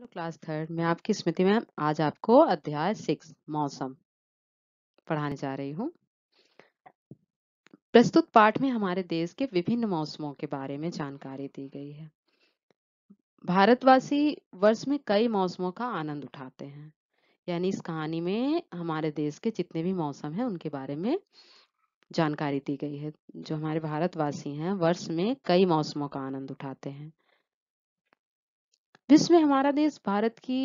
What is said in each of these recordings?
Hello class third में आपकी स्मृति ma'am आज आपको अध्याय सिक्स मौसम पढ़ाने जा रही हूँ प्रस्तुत पाठ में हमारे देश के विभिन्न मौसमों के बारे में जानकारी दी गई है भारतवासी वर्ष में कई मौसमों का आनंद उठाते हैं यानी इस कहानी में हमारे देश के जितने भी मौसम हैं उनके बारे में जानकारी दी गई है जो हमारे भारतवासी हैं वर्ष में कई मौसमों का आनंद उठाते हैं जिसमें हमारा देश भारत की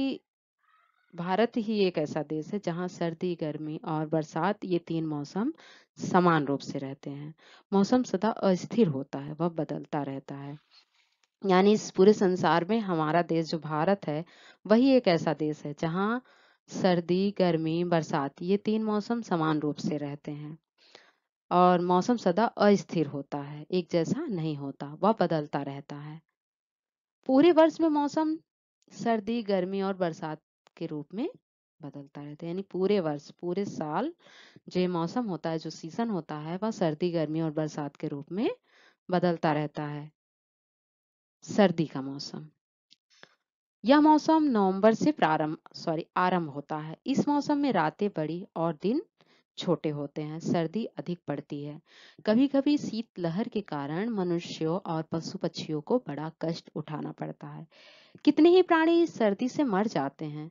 भारत ही एक ऐसा देश है जहाँ सर्दी गर्मी और बरसात ये तीन मौसम समान रूप से रहते हैं मौसम सदा अस्थिर होता है वह बदलता रहता है यानी इस पूरे संसार में हमारा देश जो भारत है वही एक ऐसा देश है जहाँ सर्दी गर्मी बरसात ये तीन मौसम समान रूप से रहते हैं और मौसम सदा अस्थिर होता है एक जैसा नहीं होता वह बदलता रहता है पूरे वर्ष में मौसम सर्दी गर्मी और बरसात के रूप में बदलता रहता है यानी पूरे वर्ष पूरे साल जो मौसम होता है जो सीजन होता है वह सर्दी गर्मी और बरसात के रूप में बदलता रहता है सर्दी का मौसम यह मौसम नवंबर से प्रारंभ सॉरी आरंभ होता है इस मौसम में रातें बड़ी और दिन छोटे होते हैं सर्दी अधिक पड़ती है कभी कभी शीत लहर के कारण मनुष्यों और पशु पक्षियों को बड़ा कष्ट उठाना पड़ता है कितने ही प्राणी सर्दी से मर जाते हैं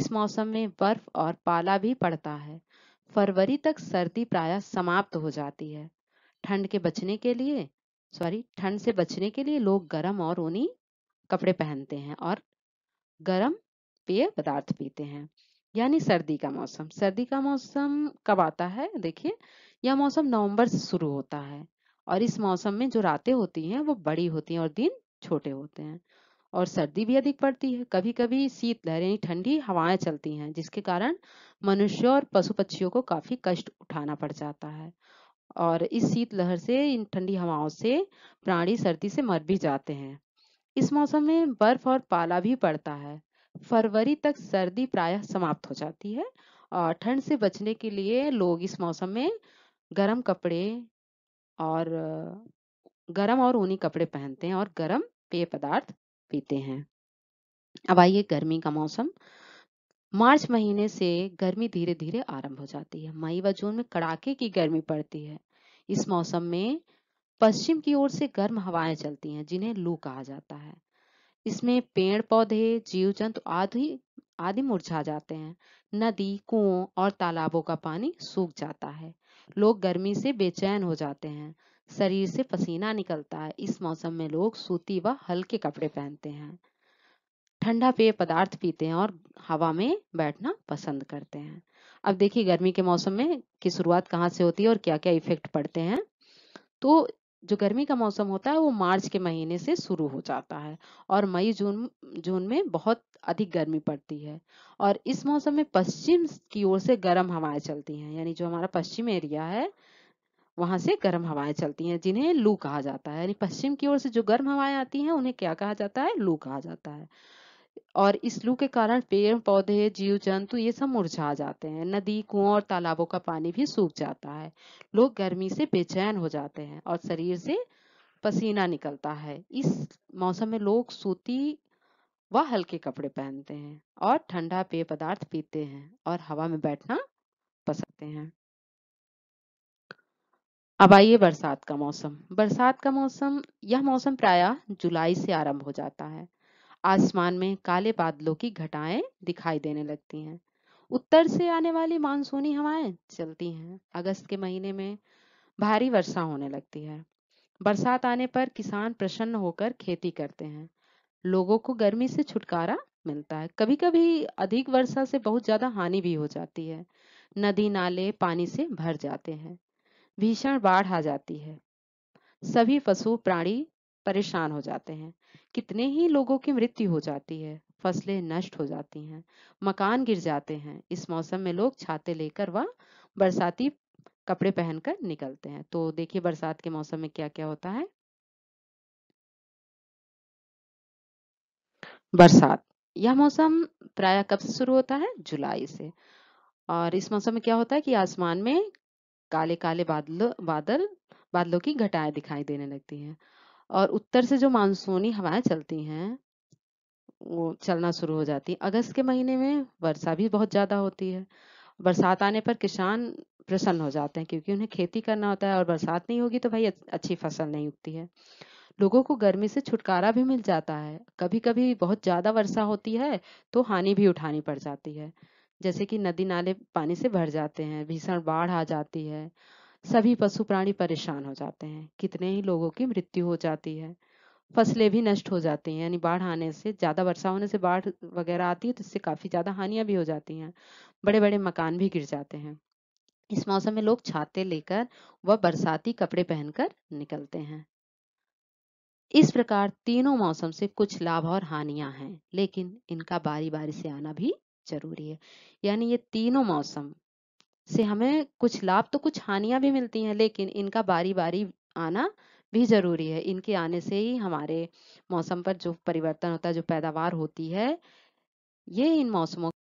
इस मौसम में बर्फ और पाला भी पड़ता है फरवरी तक सर्दी प्रायः समाप्त हो जाती है ठंड के बचने के लिए सॉरी ठंड से बचने के लिए लोग गर्म और ऊनी कपड़े पहनते हैं और गर्म पेय पदार्थ पीते हैं यानी सर्दी का मौसम सर्दी का मौसम कब आता है देखिए यह मौसम नवंबर से शुरू होता है और इस मौसम में जो रातें होती हैं वो बड़ी होती हैं और दिन छोटे होते हैं और सर्दी भी अधिक पड़ती है कभी कभी शीत यानी ठंडी हवाएं चलती हैं जिसके कारण मनुष्य और पशु पक्षियों को काफी कष्ट उठाना पड़ जाता है और इस शीत लहर से इन ठंडी हवाओं से प्राणी सर्दी से मर भी जाते हैं इस मौसम में बर्फ और पाला भी पड़ता है फरवरी तक सर्दी प्रायः समाप्त हो जाती है और ठंड से बचने के लिए लोग इस मौसम में गर्म कपड़े और गर्म और ऊनी कपड़े पहनते हैं और गर्म पेय पदार्थ पीते हैं अब आइए गर्मी का मौसम मार्च महीने से गर्मी धीरे धीरे आरंभ हो जाती है मई व जून में कड़ाके की गर्मी पड़ती है इस मौसम में पश्चिम की ओर से गर्म हवाएं चलती हैं जिन्हें लू कहा जाता है इसमें पेड़ पौधे जीव जंतु आदि आदि मुरझा जाते हैं नदी कुओं और तालाबों का पानी सूख जाता है लोग गर्मी से बेचैन हो जाते हैं शरीर से पसीना निकलता है इस मौसम में लोग सूती व हल्के कपड़े पहनते हैं ठंडा पेय पदार्थ पीते हैं और हवा में बैठना पसंद करते हैं अब देखिए गर्मी के मौसम में की शुरुआत कहाँ से होती है और क्या क्या इफेक्ट पड़ते हैं तो जो गर्मी का मौसम होता है वो मार्च के महीने से शुरू हो जाता है और मई जून जून में बहुत अधिक गर्मी पड़ती है और इस मौसम में पश्चिम की ओर से गर्म हवाएं चलती हैं यानी जो हमारा पश्चिम एरिया है वहां से गर्म हवाएं चलती हैं जिन्हें लू कहा जाता है यानी पश्चिम की ओर से जो गर्म हवाएं आती हैं उन्हें क्या कहा जाता है लू कहा जाता है और इस लू के कारण पेड़ पौधे जीव जंतु ये सब मुरझा जाते हैं नदी कुओं और तालाबों का पानी भी सूख जाता है लोग गर्मी से बेचैन हो जाते हैं और शरीर से पसीना निकलता है इस मौसम में लोग सूती व हल्के कपड़े पहनते हैं और ठंडा पेय पदार्थ पीते हैं और हवा में बैठना पसंद हैं अब आइए बरसात का मौसम बरसात का मौसम यह मौसम प्रायः जुलाई से आरंभ हो जाता है आसमान में काले बादलों की घटाएं दिखाई देने लगती हैं उत्तर से आने वाली मानसूनी हवाएं चलती हैं अगस्त के महीने में भारी वर्षा होने लगती है बरसात आने पर किसान प्रसन्न होकर खेती करते हैं लोगों को गर्मी से छुटकारा मिलता है कभी कभी अधिक वर्षा से बहुत ज्यादा हानि भी हो जाती है नदी नाले पानी से भर जाते हैं भीषण बाढ़ आ जाती है सभी पशु प्राणी परेशान हो जाते हैं कितने ही लोगों की मृत्यु हो जाती है फसलें नष्ट हो जाती हैं मकान गिर जाते हैं इस मौसम में लोग छाते लेकर व बरसाती कपड़े पहनकर निकलते हैं तो देखिए बरसात के मौसम में क्या क्या होता है बरसात यह मौसम प्राय कब से शुरू होता है जुलाई से और इस मौसम में क्या होता है कि आसमान में काले काले बादल बादल बादलों की घटाएं दिखाई देने लगती हैं और उत्तर से जो मानसूनी हवाएं चलती हैं वो चलना शुरू हो जाती है अगस्त के महीने में वर्षा भी बहुत ज़्यादा होती है बरसात आने पर किसान प्रसन्न हो जाते हैं क्योंकि उन्हें खेती करना होता है और बरसात नहीं होगी तो भाई अच्छी फसल नहीं उगती है लोगों को गर्मी से छुटकारा भी मिल जाता है कभी कभी बहुत ज़्यादा वर्षा होती है तो हानि भी उठानी पड़ जाती है जैसे कि नदी नाले पानी से भर जाते हैं भीषण बाढ़ आ जाती है सभी पशु प्राणी परेशान हो जाते हैं कितने ही लोगों की मृत्यु हो जाती है फसलें भी नष्ट हो जाती हैं यानी बाढ़ आने से ज़्यादा वर्षा होने से बाढ़ वगैरह आती है तो इससे काफ़ी ज़्यादा हानियां भी हो जाती हैं बड़े बड़े मकान भी गिर जाते हैं इस मौसम में लोग छाते लेकर व बरसाती कपड़े पहनकर निकलते हैं इस प्रकार तीनों मौसम से कुछ लाभ और हानियां हैं लेकिन इनका बारी बारी से आना भी जरूरी है यानी ये तीनों मौसम से हमें कुछ लाभ तो कुछ हानियां भी मिलती हैं, लेकिन इनका बारी-बारी आना भी ज़रूरी है। इनके आने से ही हमारे मौसम पर जो परिवर्तन होता है, जो पैदावार होती है, ये इन मौसमों